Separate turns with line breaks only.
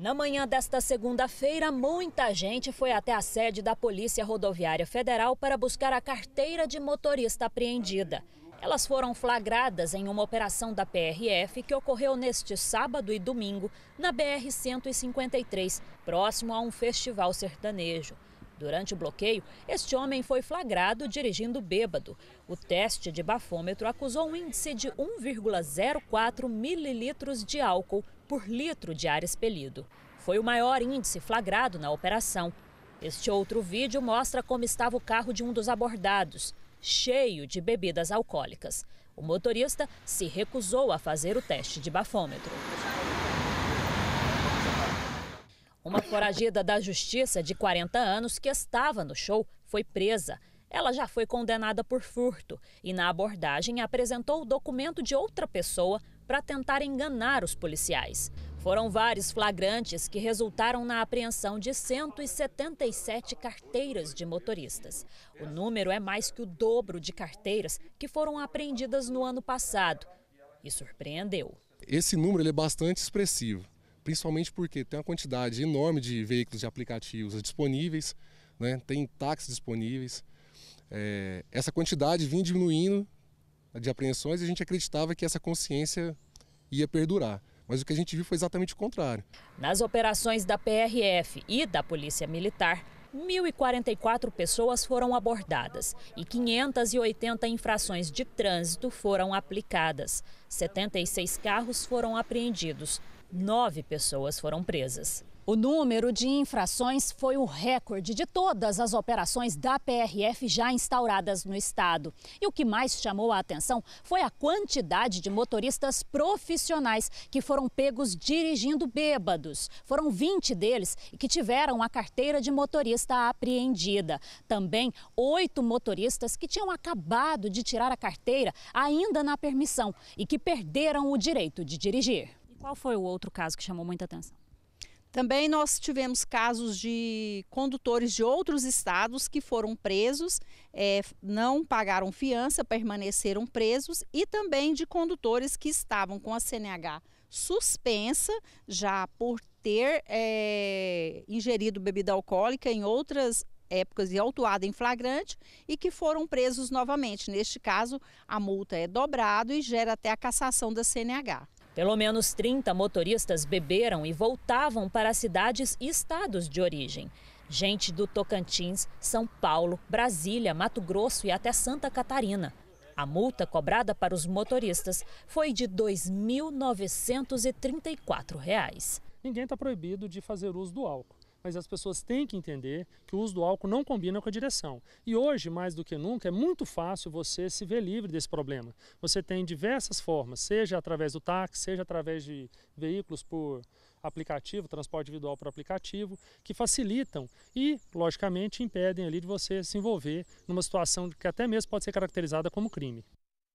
Na manhã desta segunda-feira, muita gente foi até a sede da Polícia Rodoviária Federal para buscar a carteira de motorista apreendida. Elas foram flagradas em uma operação da PRF que ocorreu neste sábado e domingo na BR-153, próximo a um festival sertanejo. Durante o bloqueio, este homem foi flagrado dirigindo bêbado. O teste de bafômetro acusou um índice de 1,04 mililitros de álcool por litro de ar expelido. Foi o maior índice flagrado na operação. Este outro vídeo mostra como estava o carro de um dos abordados, cheio de bebidas alcoólicas. O motorista se recusou a fazer o teste de bafômetro. Uma foragida da justiça de 40 anos que estava no show foi presa. Ela já foi condenada por furto e, na abordagem, apresentou o documento de outra pessoa para tentar enganar os policiais. Foram vários flagrantes que resultaram na apreensão de 177 carteiras de motoristas. O número é mais que o dobro de carteiras que foram apreendidas no ano passado e surpreendeu.
Esse número é bastante expressivo, principalmente porque tem uma quantidade enorme de veículos de aplicativos disponíveis, né? tem táxis disponíveis. É, essa quantidade vinha diminuindo de apreensões e a gente acreditava que essa consciência ia perdurar. Mas o que a gente viu foi exatamente o contrário.
Nas operações da PRF e da Polícia Militar, 1.044 pessoas foram abordadas e 580 infrações de trânsito foram aplicadas. 76 carros foram apreendidos, nove pessoas foram presas. O número de infrações foi o recorde de todas as operações da PRF já instauradas no estado. E o que mais chamou a atenção foi a quantidade de motoristas profissionais que foram pegos dirigindo bêbados. Foram 20 deles que tiveram a carteira de motorista apreendida. Também oito motoristas que tinham acabado de tirar a carteira ainda na permissão
e que perderam o direito de dirigir. E qual foi o outro caso que chamou muita atenção? Também nós tivemos casos de condutores de outros estados que foram presos, é, não pagaram fiança, permaneceram presos, e também de condutores que estavam com a CNH suspensa já por ter é, ingerido bebida alcoólica em outras épocas e autuada em flagrante e que foram presos novamente. Neste caso, a multa é dobrada e gera até a cassação da CNH.
Pelo menos 30 motoristas beberam e voltavam para cidades e estados de origem. Gente do Tocantins, São Paulo, Brasília, Mato Grosso e até Santa Catarina. A multa cobrada para os motoristas foi de R$ 2.934. Ninguém está
proibido de fazer uso do álcool mas as pessoas têm que entender que o uso do álcool não combina com a direção. E hoje, mais do que nunca, é muito fácil você se ver livre desse problema. Você tem diversas formas, seja através do táxi, seja através de veículos por aplicativo, transporte individual por aplicativo, que facilitam e, logicamente, impedem ali de você se envolver numa situação que até mesmo pode ser caracterizada como crime.